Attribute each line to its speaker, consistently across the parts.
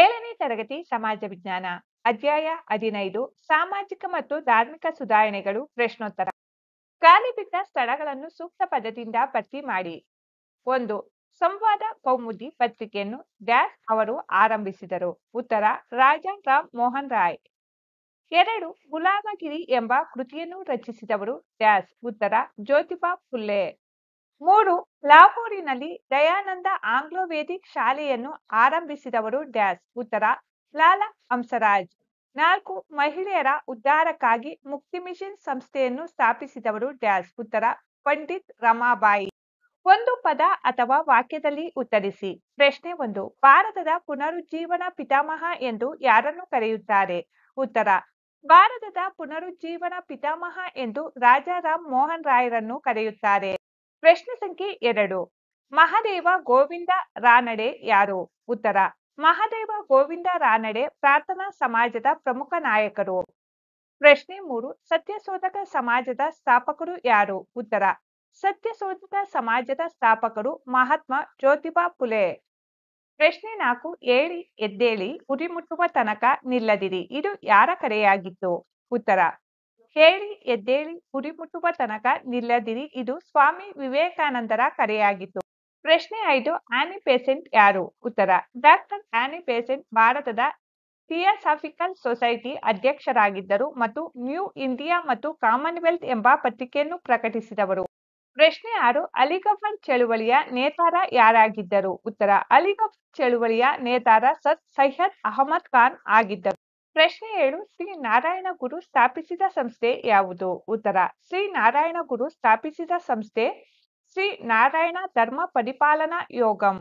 Speaker 1: ಏಳನೇ ತರಗತಿ ಸಮಾಜ ವಿಜ್ಞಾನ ಅಧ್ಯಾಯ ಹದಿನೈದು ಸಾಮಾಜಿಕ ಮತ್ತು ಧಾರ್ಮಿಕ ಸುಧಾರಣೆಗಳು ಪ್ರಶ್ನೋತ್ತರ ಖಾಲಿ ಬಿದ್ದ ಸ್ಥಳಗಳನ್ನು ಸೂಕ್ತ ಪದದಿಂದ ಭರ್ತಿ ಮಾಡಿ ಒಂದು ಸಂವಾದ ಕೌಮುದಿ ಪತ್ರಿಕೆಯನ್ನು ಡ್ಯಾಸ್ ಅವರು ಆರಂಭಿಸಿದರು ಉತ್ತರ ರಾಜ ರಾಮ್ ಮೋಹನ್ ರಾಯ್ ಎರಡು ಗುಲಾಮಗಿರಿ ಎಂಬ ಕೃತಿಯನ್ನು ರಚಿಸಿದವರು ಡ್ಯಾಸ್ ಉತ್ತರ ಜ್ಯೋತಿಬಾ ಫುಲ್ಲೆ ಮೂರು ಲಾಹೋರಿನಲ್ಲಿ ದಯಾನಂದ ಆಂಗ್ಲೋ ಶಾಲೆಯನ್ನು ಆರಂಭಿಸಿದವರು ಡ್ಯಾಸ್ ಉತ್ತರ ಲಾಲಾ ಹಂಸರಾಜ್ ನಾಲ್ಕು ಮಹಿಳೆಯರ ಉದ್ಧಾರಕ್ಕಾಗಿ ಮುಕ್ತಿ ಮಿಷನ್ ಸಂಸ್ಥೆಯನ್ನು ಸ್ಥಾಪಿಸಿದವರು ಡ್ಯಾಸ್ ಉತ್ತರ ಪಂಡಿತ್ ರಮಾಬಾಯಿ ಒಂದು ಪದ ಅಥವಾ ವಾಕ್ಯದಲ್ಲಿ ಉತ್ತರಿಸಿ ಪ್ರಶ್ನೆ ಒಂದು ಭಾರತದ ಪುನರುಜ್ಜೀವನ ಪಿತಾಮಹ ಎಂದು ಯಾರನ್ನು ಕರೆಯುತ್ತಾರೆ ಉತ್ತರ ಭಾರತದ ಪುನರುಜ್ಜೀವನ ಪಿತಾಮಹ ಎಂದು ರಾಜಾರಾಮ್ ಮೋಹನ್ ರಾಯರನ್ನು ಕರೆಯುತ್ತಾರೆ ಪ್ರಶ್ನೆ ಸಂಖ್ಯೆ ಎರಡು ಮಹಾದೇವ ಗೋವಿಂದ ರಾನಡೆ ಯಾರು ಉತ್ತರ ಮಹಾದೇವ ಗೋವಿಂದ ರಾನಡೆ ಪ್ರಾರ್ಥನಾ ಸಮಾಜದ ಪ್ರಮುಖ ನಾಯಕರು ಪ್ರಶ್ನೆ ಮೂರು ಸತ್ಯಶೋಧಕ ಸಮಾಜದ ಸ್ಥಾಪಕರು ಯಾರು ಉತ್ತರ ಸತ್ಯಶೋಧಕ ಸಮಾಜದ ಸ್ಥಾಪಕರು ಮಹಾತ್ಮ ಜ್ಯೋತಿಬಾ ಫುಲೆ ಪ್ರಶ್ನೆ ನಾಲ್ಕು ಏಳಿ ಎದ್ದೇಳಿ ಗುರಿ ಮುಟ್ಟುವ ತನಕ ನಿಲ್ಲದಿರಿ ಇದು ಯಾರ ಕರೆಯಾಗಿತ್ತು ಉತ್ತರ ಕೇಳಿ ಎದ್ದೇಳಿ ಗುರಿ ಮುಟ್ಟುವ ತನಕ ನಿಲ್ಲದಿರಿ ಇದು ಸ್ವಾಮಿ ವಿವೇಕಾನಂದರ ಕರೆಯಾಗಿತ್ತು ಪ್ರಶ್ನೆ ಐದು ಆನಿ ಪೇಸೆಂಟ್ ಯಾರು ಉತ್ತರ ಡಾಕ್ಟರ್ ಆನಿ ಪೇಸೆಂಟ್ ಭಾರತದ ಥಿಯಾಸಾಫಿಕಲ್ ಸೊಸೈಟಿ ಅಧ್ಯಕ್ಷರಾಗಿದ್ದರು ಮತ್ತು ನ್ಯೂ ಇಂಡಿಯಾ ಮತ್ತು ಕಾಮನ್ವೆಲ್ತ್ ಎಂಬ ಪತ್ರಿಕೆಯನ್ನು ಪ್ರಕಟಿಸಿದವರು ಪ್ರಶ್ನೆ ಆರು ಅಲಿಗಫರ್ ಚಳುವಳಿಯ ನೇತಾರ ಯಾರಾಗಿದ್ದರು ಉತ್ತರ ಅಲಿಗಫರ್ ಚಳುವಳಿಯ ನೇತಾರ ಸತ್ ಸೈಯದ್ ಅಹಮದ್ ಖಾನ್ ಆಗಿದ್ದರು ಪ್ರಶ್ನೆ ಏಳು ಶ್ರೀ ನಾರಾಯಣ ಗುರು ಸ್ಥಾಪಿಸಿದ ಸಂಸ್ಥೆ ಯಾವುದು ಉತ್ತರ ಶ್ರೀ ನಾರಾಯಣ ಗುರು ಸ್ಥಾಪಿಸಿದ ಸಂಸ್ಥೆ ಶ್ರೀ ನಾರಾಯಣ ಧರ್ಮ ಪರಿಪಾಲನಾ ಯೋಗಂ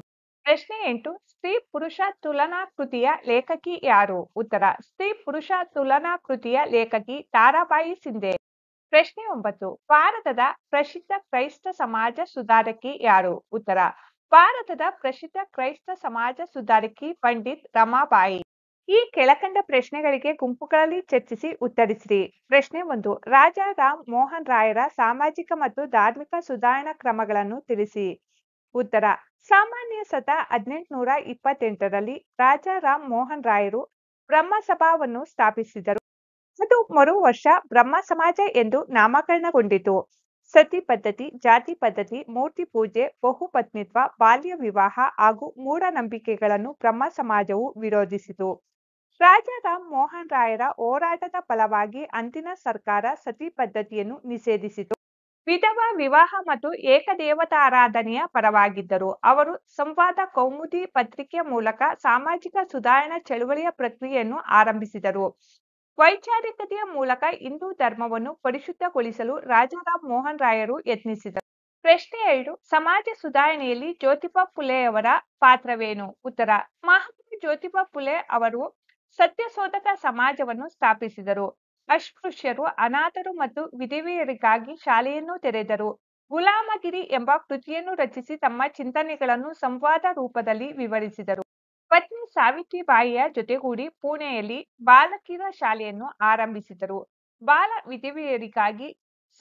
Speaker 1: ಪ್ರಶ್ನೆ ಎಂಟು ಸ್ತ್ರೀ ಪುರುಷ ತುಲನಾ ಕೃತಿಯ ಲೇಖಕಿ ಯಾರು ಉತ್ತರ ಸ್ತ್ರೀ ಪುರುಷ ತುಲನಾ ಕೃತಿಯ ಲೇಖಕಿ ತಾರಾಬಾಯಿ ಸಿಂಧೆ ಪ್ರಶ್ನೆ ಒಂಬತ್ತು ಭಾರತದ ಪ್ರಸಿದ್ಧ ಕ್ರೈಸ್ತ ಸಮಾಜ ಸುಧಾರಕಿ ಯಾರು ಉತ್ತರ ಭಾರತದ ಪ್ರಸಿದ್ಧ ಕ್ರೈಸ್ತ ಸಮಾಜ ಸುಧಾರಕಿ ಪಂಡಿತ್ ರಮಾಬಾಯಿ ಈ ಕೆಳಕಂಡ ಪ್ರಶ್ನೆಗಳಿಗೆ ಗುಂಪುಗಳಲ್ಲಿ ಚರ್ಚಿಸಿ ಉತ್ತರಿಸಿರಿ ಪ್ರಶ್ನೆ ಒಂದು ರಾಜ ರಾಮ್ ಮೋಹನ್ ರಾಯರ ಸಾಮಾಜಿಕ ಮತ್ತು ಧಾರ್ಮಿಕ ಸುಧಾರಣಾ ಕ್ರಮಗಳನ್ನು ತಿಳಿಸಿ ಉತ್ತರ ಸಾಮಾನ್ಯ ಸತ ಹದಿನೆಂಟುನೂರ ಇಪ್ಪತ್ತೆಂಟರಲ್ಲಿ ರಾಜ ರಾಮ್ ಮೋಹನ್ ರಾಯರು ಬ್ರಹ್ಮಸಭಾವನ್ನು ಸ್ಥಾಪಿಸಿದರು ಅದು ಮರು ವರ್ಷ ಬ್ರಹ್ಮ ಸಮಾಜ ಎಂದು ನಾಮಕರಣಗೊಂಡಿತು ಸತಿ ಪದ್ಧತಿ ಜಾತಿ ಪದ್ಧತಿ ಮೂರ್ತಿ ಪೂಜೆ ಬಹುಪತ್ನಿತ್ವ ಬಾಲ್ಯ ವಿವಾಹ ಹಾಗೂ ಮೂಢನಂಬಿಕೆಗಳನ್ನು ಬ್ರಹ್ಮ ಸಮಾಜವು ವಿರೋಧಿಸಿತು ರಾಮ್ ಮೋಹನ್ ರಾಯರ ಹೋರಾಟದ ಫಲವಾಗಿ ಅಂದಿನ ಸರ್ಕಾರ ಸತಿ ಪದ್ಧತಿಯನ್ನು ನಿಷೇಧಿಸಿತು ವಿಧವಾ ವಿವಾಹ ಮತ್ತು ಏಕದೇವತಾರಾಧನೆಯ ಪರವಾಗಿದ್ದರು ಅವರು ಸಂವಾದ ಕೌಮುದಿ ಪತ್ರಿಕೆ ಮೂಲಕ ಸಾಮಾಜಿಕ ಸುಧಾರಣಾ ಚಳುವಳಿಯ ಪ್ರಕ್ರಿಯೆಯನ್ನು ಆರಂಭಿಸಿದರು ವೈಚಾರಿಕತೆಯ ಮೂಲಕ ಹಿಂದೂ ಧರ್ಮವನ್ನು ಪರಿಶುದ್ಧಗೊಳಿಸಲು ರಾಜಾರಾಮ್ ಮೋಹನ್ ರಾಯರು ಯತ್ನಿಸಿದರು ಪ್ರಶ್ನೆ ಎರಡು ಸಮಾಜ ಸುಧಾರಣೆಯಲ್ಲಿ ಜ್ಯೋತಿಬಾ ಫುಲೆಯವರ ಪಾತ್ರವೇನು ಉತ್ತರ ಮಹಾತ್ಮ ಜ್ಯೋತಿಬಾ ಫುಲೆ ಅವರು ಸತ್ಯಶೋಧಕ ಸಮಾಜವನ್ನು ಸ್ಥಾಪಿಸಿದರು ಅಸ್ಪೃಶ್ಯರು ಅನಾಥರು ಮತ್ತು ವಿಧವೆಯರಿಗಾಗಿ ಶಾಲೆಯನ್ನು ತೆರೆದರು ಗುಲಾಮಗಿರಿ ಎಂಬ ಕೃತಿಯನ್ನು ರಚಿಸಿ ತಮ್ಮ ಚಿಂತನೆಗಳನ್ನು ಸಂವಾದ ರೂಪದಲ್ಲಿ ವಿವರಿಸಿದರು ಪತ್ನಿ ಸಾವಿತ್ರಿಬಾಯಿಯ ಜೊತೆಗೂಡಿ ಪುಣೆಯಲ್ಲಿ ಬಾಲಕಿರ ಶಾಲೆಯನ್ನು ಆರಂಭಿಸಿದರು ಬಾಲ ವಿಧವೆಯರಿಗಾಗಿ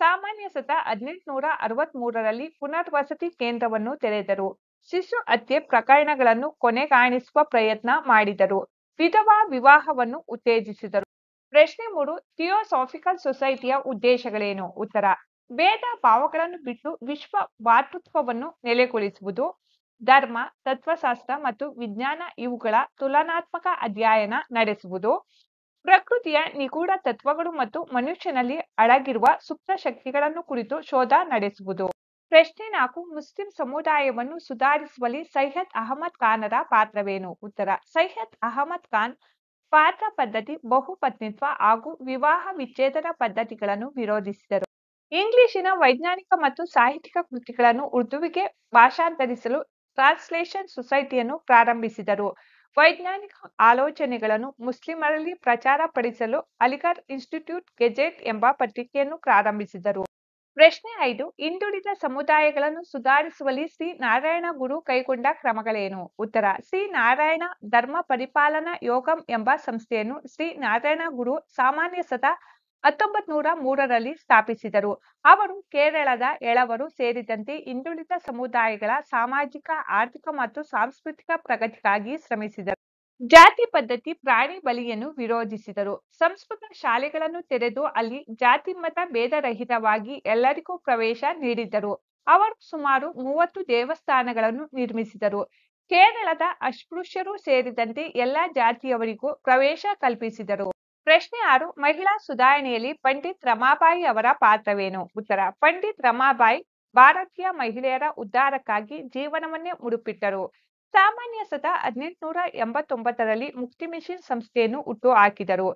Speaker 1: ಸಾಮಾನ್ಯ ಸತ ಹದಿನೆಂಟುನೂರ ಅರವತ್ತ್ ಮೂರರಲ್ಲಿ ಪುನರ್ವಸತಿ ಕೇಂದ್ರವನ್ನು ತೆರೆದರು ಶಿಶು ಹತ್ಯೆ ಪ್ರಕರಣಗಳನ್ನು ಕೊನೆಗಾಣಿಸುವ ಪ್ರಯತ್ನ ಮಾಡಿದರು ವಿಧವಾ ವಿವಾಹವನ್ನು ಉತ್ತೇಜಿಸಿದರು ಪ್ರಶ್ನೆ ಮೂರು ಥಿಯೋಸಾಫಿಕಲ್ ಸೊಸೈಟಿಯ ಉದ್ದೇಶಗಳೇನು ಉತ್ತರ ಭೇದ ಭಾವಗಳನ್ನು ಬಿಟ್ಟು ವಿಶ್ವ ಭಾತೃತ್ವವನ್ನು ನೆಲೆಗೊಳಿಸುವುದು ಧರ್ಮ ತತ್ವಶಾಸ್ತ್ರ ಮತ್ತು ವಿಜ್ಞಾನ ಇವುಗಳ ತುಲನಾತ್ಮಕ ಅಧ್ಯಯನ ನಡೆಸುವುದು ಪ್ರಕೃತಿಯ ನಿಗೂಢ ತತ್ವಗಳು ಮತ್ತು ಮನುಷ್ಯನಲ್ಲಿ ಅಡಗಿರುವ ಸುಪ್ತ ಶಕ್ತಿಗಳನ್ನು ಕುರಿತು ಶೋಧ ನಡೆಸುವುದು ಪ್ರಶ್ನೆ ನಾಲ್ಕು ಮುಸ್ಲಿಂ ಸಮುದಾಯವನ್ನು ಸುಧಾರಿಸುವಲ್ಲಿ ಸೈಯದ್ ಅಹಮದ್ ಖಾನರ ಪಾತ್ರವೇನು ಉತ್ತರ ಸೈಯದ್ ಅಹಮದ್ ಖಾನ್ ಪಾತ್ರ ಪದ್ಧತಿ ಬಹುಪತ್ನಿತ್ವ ಹಾಗೂ ವಿವಾಹ ವಿಚ್ಛೇದನ ಪದ್ಧತಿಗಳನ್ನು ವಿರೋಧಿಸಿದರು ಇಂಗ್ಲಿಶಿನ ವೈಜ್ಞಾನಿಕ ಮತ್ತು ಸಾಹಿತ್ಯಿಕ ಕೃತಿಗಳನ್ನು ಉರ್ದುವಿಗೆ ಭಾಷಾಂತರಿಸಲು ಟ್ರಾನ್ಸ್ಲೇಷನ್ ಸೊಸೈಟಿಯನ್ನು ಪ್ರಾರಂಭಿಸಿದರು ವೈಜ್ಞಾನಿಕ ಆಲೋಚನೆಗಳನ್ನು ಮುಸ್ಲಿಮರಲ್ಲಿ ಪ್ರಚಾರಪಡಿಸಲು ಅಲಿಗರ್ ಇನ್ಸ್ಟಿಟ್ಯೂಟ್ ಗೆಜೆಟ್ ಎಂಬ ಪತ್ರಿಕೆಯನ್ನು ಪ್ರಾರಂಭಿಸಿದರು ಪ್ರಶ್ನೆ ಐದು ಹಿಂದುಳಿದ ಸಮುದಾಯಗಳನ್ನು ಸುಧಾರಿಸುವಲ್ಲಿ ಶ್ರೀ ನಾರಾಯಣ ಗುರು ಕೈಗೊಂಡ ಕ್ರಮಗಳೇನು ಉತ್ತರ ಶ್ರೀ ನಾರಾಯಣ ಧರ್ಮ ಪರಿಪಾಲನಾ ಯೋಗಂ ಎಂಬ ಸಂಸ್ಥೆಯನ್ನು ಶ್ರೀ ನಾರಾಯಣ ಗುರು ಸಾಮಾನ್ಯ ಸತ ಹತ್ತೊಂಬತ್ ನೂರ ಮೂರರಲ್ಲಿ ಸ್ಥಾಪಿಸಿದರು ಅವರು ಕೇರಳದ ಎಳವರು ಸೇರಿದಂತೆ ಹಿಂದುಳಿದ ಸಮುದಾಯಗಳ ಸಾಮಾಜಿಕ ಆರ್ಥಿಕ ಮತ್ತು ಸಾಂಸ್ಕೃತಿಕ ಪ್ರಗತಿಗಾಗಿ ಶ್ರಮಿಸಿದರು ಜಾತಿ ಪದ್ಧತಿ ಪ್ರಾಣಿ ಬಲಿಯನ್ನು ವಿರೋಧಿಸಿದರು ಸಂಸ್ಕೃತ ಶಾಲೆಗಳನ್ನು ತೆರೆದು ಅಲ್ಲಿ ಜಾತಿ ಮತ ಭೇದರಹಿತವಾಗಿ ಎಲ್ಲರಿಗೂ ಪ್ರವೇಶ ನೀಡಿದ್ದರು ಅವರು ಸುಮಾರು ಮೂವತ್ತು ದೇವಸ್ಥಾನಗಳನ್ನು ನಿರ್ಮಿಸಿದರು ಕೇರಳದ ಅಸ್ಪೃಶ್ಯರು ಸೇರಿದಂತೆ ಎಲ್ಲಾ ಜಾತಿಯವರಿಗೂ ಪ್ರವೇಶ ಕಲ್ಪಿಸಿದರು ಪ್ರಶ್ನೆ ಆರು ಮಹಿಳಾ ಸುಧಾರಣೆಯಲ್ಲಿ ಪಂಡಿತ್ ರಮಾಬಾಯಿ ಅವರ ಪಾತ್ರವೇನು ಉತ್ತರ ಪಂಡಿತ್ ರಮಾಬಾಯಿ ಭಾರತೀಯ ಮಹಿಳೆಯರ ಉದ್ಧಾರಕ್ಕಾಗಿ ಜೀವನವನ್ನೇ ಮುಡುಪಿಟ್ಟರು ಸಾಮಾನ್ಯ ಸತ ಹದಿನೆಂಟುನೂರ ಎಂಬತ್ತೊಂಬತ್ತರಲ್ಲಿ ಮುಕ್ತಿ ಮಿಷನ್ ಸಂಸ್ಥೆಯನ್ನು ಹುಟ್ಟು ಹಾಕಿದರು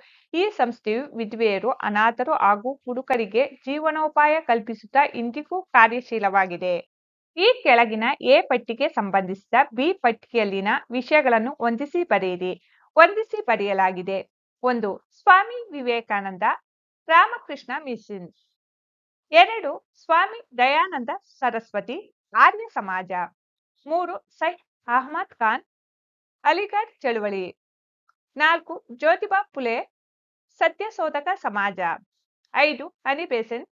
Speaker 1: ಈ ಸಂಸ್ಥೆಯು ವಿಧವೆಯರು ಅನಾಥರು ಹಾಗೂ ಹುಡುಕರಿಗೆ ಜೀವನೋಪಾಯ ಕಲ್ಪಿಸುತ್ತಾ ಇಂದಿಗೂ ಕಾರ್ಯಶೀಲವಾಗಿದೆ ಈ ಕೆಳಗಿನ ಎ ಪಟ್ಟಿಗೆ ಸಂಬಂಧಿಸಿದ ಬಿ ಪಟ್ಟಿಯಲ್ಲಿನ ವಿಷಯಗಳನ್ನು ಹೊಂದಿಸಿ ಬರೆಯಿರಿ ಹೊಂದಿಸಿ ಬರೆಯಲಾಗಿದೆ ಒಂದು ಸ್ವಾಮಿ ವಿವೇಕಾನಂದ ರಾಮಕೃಷ್ಣ ಮಿಷನ್ ಎರಡು ಸ್ವಾಮಿ ದಯಾನಂದ ಸರಸ್ವತಿ ಆರ್ಯ ಸಮಾಜ ಮೂರು ಸೈಟ್ ಅಹ್ಮದ್ ಖಾನ್ ಅಲಿಗಢ್ ಚಳುವಳಿ ನಾಲ್ಕು ಜ್ಯೋತಿಬಾ ಪುಲೆ ಸತ್ಯಶೋಧಕ ಸಮಾಜ ಐದು ಅನಿ ಬೆಸೆಂಟ್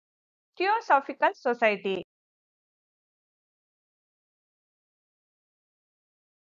Speaker 1: ಥಿಯೋಸಾಫಿಕಲ್ ಸೊಸೈಟಿ